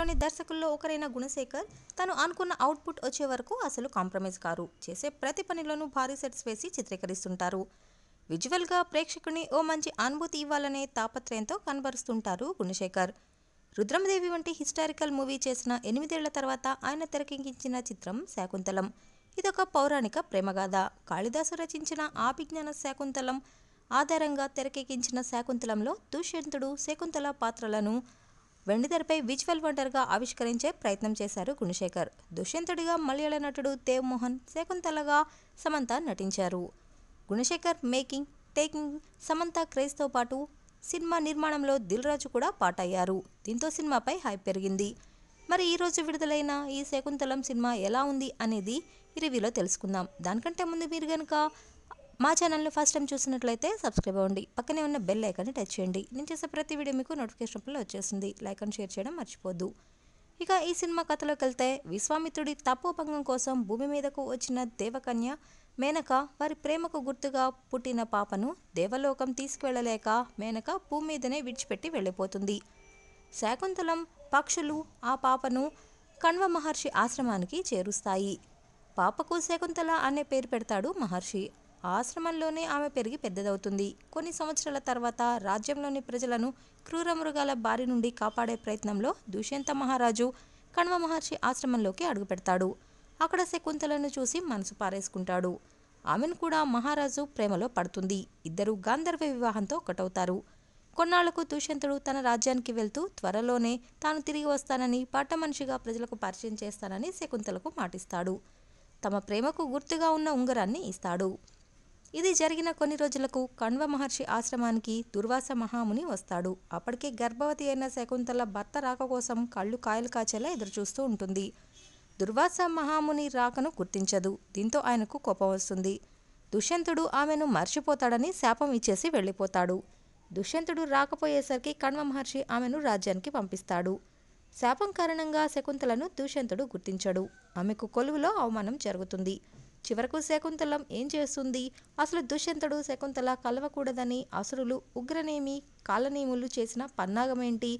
వీరిలోని దర్శకుల్లో ఒకరైన గుణశేఖర్ తను అనుకున్న అవుట్పుట్ వచ్చే వరకు అసలు కాంప్రమైజ్ కారు చేసే ప్రతి పనిలోనూ భారీ సెట్స్ వేసి చిత్రీకరిస్తుంటారు విజువల్గా ప్రేక్షకుని ఓ మంచి అనుభూతి ఇవ్వాలనే తాపత్రయంతో కనబరుస్తుంటారు గుణశేఖర్ రుద్రమదేవి వంటి హిస్టారికల్ మూవీ చేసిన ఎనిమిదేళ్ల తర్వాత ఆయన తెరకెక్కించిన చిత్రం శాకుంతలం ఇదొక పౌరాణిక ప్రేమగాథ కాళిదాసు రచించిన ఆభిజ్ఞాన శాకుంతలం ఆధారంగా తెరకెక్కించిన శాకుంతలంలో దుష్యంతుడు శకుంతల పాత్రలను వెండితెరపై విజువల్ వండర్గా ఆవిష్కరించే ప్రయత్నం చేశారు గుణశేఖర్ దుష్యంతుడిగా మలయాళ నటుడు దేవ్ మోహన్ శకుంతలగా సమంత నటించారు గుణశేఖర్ మేకింగ్ టేకింగ్ సమంత క్రేజ్తో పాటు సినిమా నిర్మాణంలో దిల్ రాజు కూడా పాటయ్యారు దీంతో సినిమాపై హైప్ పెరిగింది మరి ఈరోజు విడుదలైన ఈ శకుంతలం సినిమా ఎలా ఉంది అనేది ఈ రివ్యూలో తెలుసుకుందాం దానికంటే ముందు మీరు కనుక మా ఛానల్ను ఫస్ట్ టైం చూసినట్లయితే సబ్స్క్రైబ్ అవ్వండి పక్కనే ఉన్న బెల్ ఐకాన్ని టచ్ చేయండి నేను చేసే ప్రతి వీడియో మీకు నోటిఫికేషన్ రూపంలో వచ్చేసింది లైక్ అండ్ షేర్ చేయడం మర్చిపోద్దు ఇక ఈ సినిమా కథలోకి వెళ్తే విశ్వామిత్రుడి తపోభంగం కోసం భూమి మీదకు వచ్చిన దేవకన్య మేనక వారి ప్రేమకు గుర్తుగా పుట్టిన పాపను దేవలోకం తీసుకువెళ్ళలేక మేనక భూమి మీదనే విడిచిపెట్టి వెళ్ళిపోతుంది శాకుంతలం పక్షులు ఆ పాపను కణ్వ మహర్షి ఆశ్రమానికి చేరుస్తాయి పాపకు శకుంతల అనే పేరు పెడతాడు మహర్షి ఆశ్రమంలోనే ఆమె పెరిగి పెద్దదవుతుంది కొన్ని సంవత్సరాల తర్వాత రాజ్యంలోని ప్రజలను క్రూర మృగాల బారి నుండి కాపాడే ప్రయత్నంలో దుష్యంత మహారాజు కణ్వ మహర్షి ఆశ్రమంలోకి అడుగుపెడతాడు అక్కడ శకుంతలను చూసి మనసు పారేసుకుంటాడు ఆమెను కూడా మహారాజు ప్రేమలో పడుతుంది ఇద్దరు గాంధర్వ వివాహంతో ఒకటవుతారు కొన్నాళ్లకు దుష్యంతుడు తన రాజ్యానికి వెళ్తూ త్వరలోనే తాను తిరిగి వస్తానని పాట మనిషిగా ప్రజలకు పరిచయం చేస్తానని శకుంతలకు మాటిస్తాడు తమ ప్రేమకు గుర్తుగా ఉన్న ఉంగరాన్ని ఇస్తాడు ఇది జరిగిన కొన్ని రోజులకు కణ్వ మహర్షి ఆశ్రమానికి దుర్వాస మహాముని వస్తాడు అప్పటికే గర్భవతి అయిన శకుంతల భర్త రాక కోసం కళ్ళు కాయలు కాచేలా ఎదురుచూస్తూ ఉంటుంది దుర్వాస మహాముని రాకను గుర్తించదు దీంతో ఆయనకు కోపం వస్తుంది దుష్యంతుడు ఆమెను మర్చిపోతాడని శాపం ఇచ్చేసి వెళ్ళిపోతాడు దుష్యంతుడు రాకపోయేసరికి కణ్వ మహర్షి ఆమెను రాజ్యానికి పంపిస్తాడు శాపం కారణంగా శకుంతలను దుష్యంతుడు గుర్తించడు ఆమెకు కొలువులో అవమానం జరుగుతుంది చివరకు శకుంతలం ఏం చేస్తుంది అసలు దుష్యంతుడు శకుంతల కలవకూడదని అసురులు ఉగ్రనేమి కాలనేములు చేసిన పన్నాగమేంటి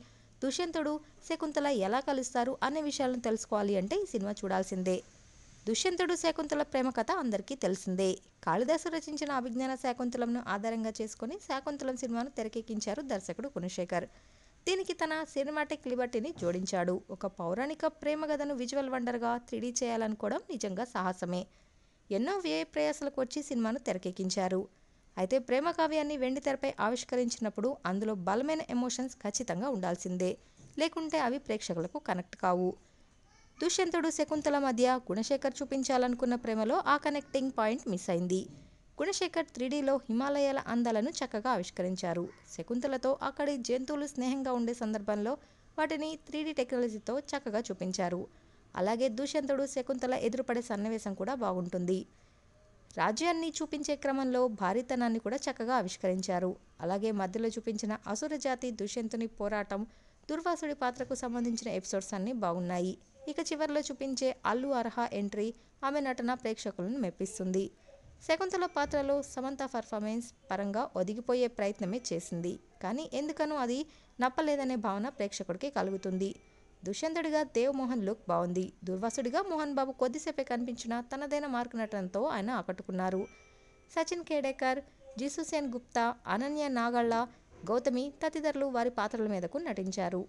దుష్యంతుడు శకుంతల ఎలా కలుస్తారు అనే విషయాలను తెలుసుకోవాలి అంటే ఈ సినిమా చూడాల్సిందే దుష్యంతుడు శాకుంతల ప్రేమ కథ అందరికీ తెలిసిందే కాళిదాసు రచించిన అభిజ్ఞాన శాకుంతలంను ఆధారంగా చేసుకుని శాకుంతలం సినిమాను తెరకెక్కించారు దర్శకుడు గుణశేఖర్ దీనికి తన సినిమాటిక్ లిబర్టీని జోడించాడు ఒక పౌరాణిక ప్రేమ కథను విజువల్ వండర్గా త్రీడీ చేయాలనుకోవడం నిజంగా సాహసమే ఎన్నో వ్యయ ప్రయాసాలకు వచ్చి సినిమాను తెరకెక్కించారు అయితే ప్రేమ కావ్యాన్ని వెండి తెరపై ఆవిష్కరించినప్పుడు అందులో బలమైన ఎమోషన్స్ ఖచ్చితంగా ఉండాల్సిందే లేకుంటే అవి ప్రేక్షకులకు కనెక్ట్ కావు దుష్యంతుడు శకుంతల మధ్య గుణశేఖర్ చూపించాలనుకున్న ప్రేమలో ఆ కనెక్టింగ్ పాయింట్ మిస్ అయింది గుణశేఖర్ త్రీడీలో హిమాలయాల అందాలను చక్కగా ఆవిష్కరించారు శకుంతలతో అక్కడి జంతువులు స్నేహంగా ఉండే సందర్భంలో వాటిని త్రీడీ టెక్నాలజీతో చక్కగా చూపించారు అలాగే దుష్యంతుడు శకుంతల ఎదురుపడే సన్నివేశం కూడా బాగుంటుంది రాజ్యాన్ని చూపించే క్రమంలో భారీతనాన్ని కూడా చక్కగా ఆవిష్కరించారు అలాగే మధ్యలో చూపించిన అసుర జాతి దుష్యంతుని పోరాటం దుర్వాసుడి పాత్రకు సంబంధించిన ఎపిసోడ్స్ అన్నీ బాగున్నాయి ఇక చివరిలో చూపించే అల్లు అర్హా ఎంట్రీ ఆమె నటన ప్రేక్షకులను మెప్పిస్తుంది శకుంతల పాత్రలో సమంత పర్ఫార్మెన్స్ పరంగా ఒదిగిపోయే ప్రయత్నమే చేసింది కానీ ఎందుకనో అది నప్పలేదనే భావన ప్రేక్షకుడికి కలుగుతుంది దుష్యంతుడిగా మోహన్ లుక్ బాగుంది దుర్వాసుడిగా మోహన్ బాబు కొద్దిసేపే కనిపించిన తనదైన మార్కు నటనతో ఆయన ఆకట్టుకున్నారు సచిన్ కేడేకర్ జిసుసేన్ గుప్తా అనన్య నాగళ్ళ గౌతమి తదితరులు వారి పాత్రల మీదకు నటించారు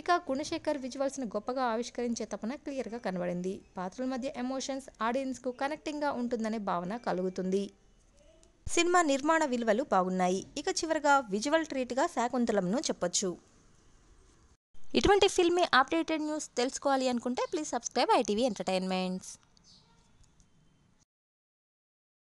ఇక గుణశేఖర్ విజువల్స్ను గొప్పగా ఆవిష్కరించే తపన క్లియర్గా కనబడింది పాత్రల మధ్య ఎమోషన్స్ ఆడియన్స్కు కనెక్టింగ్గా ఉంటుందనే భావన కలుగుతుంది సినిమా నిర్మాణ విలువలు బాగున్నాయి ఇక చివరగా విజువల్ ట్రీట్గా శాకుంతలంను చెప్పొచ్చు ఇటువంటి ఫిల్మీ అప్డేటెడ్ న్యూస్ తెలుసుకోవాలి అనుకుంటే ప్లీజ్ సబ్స్క్రైబ్ ఐటీవీ ఎంటర్టైన్మెంట్స్